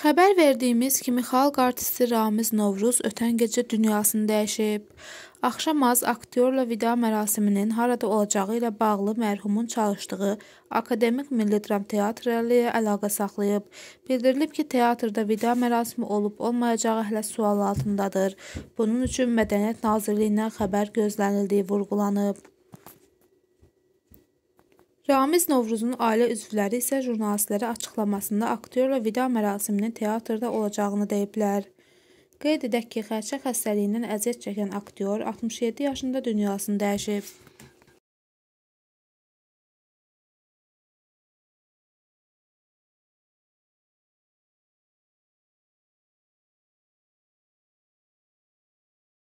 Xəbər verdiyimiz kimi xalq artisti Ramiz Novruz ötən gecə dünyasını dəyişib. Axşam az aktyorla vida mərasiminin harada olacağı ilə bağlı mərhumun çalışdığı Akademik Milli Dram Teatrı ilə əlaqə saxlayıb. Bildirilib ki, teatrda vida mərasimi olub-olmayacağı hələ sual altındadır. Bunun üçün Mədəniyyət Nazirliyindən xəbər gözlənildiyi vurğulanıb. Ramiz Novruzun ailə üzvləri isə jurnalistlərə açıqlamasında aktyorla vida mərasiminin teatrda olacağını deyiblər. Qeyd edək ki, xərçə xəstəliyindən əziyyət çəkən aktyor 67 yaşında dünyasını dəyişib.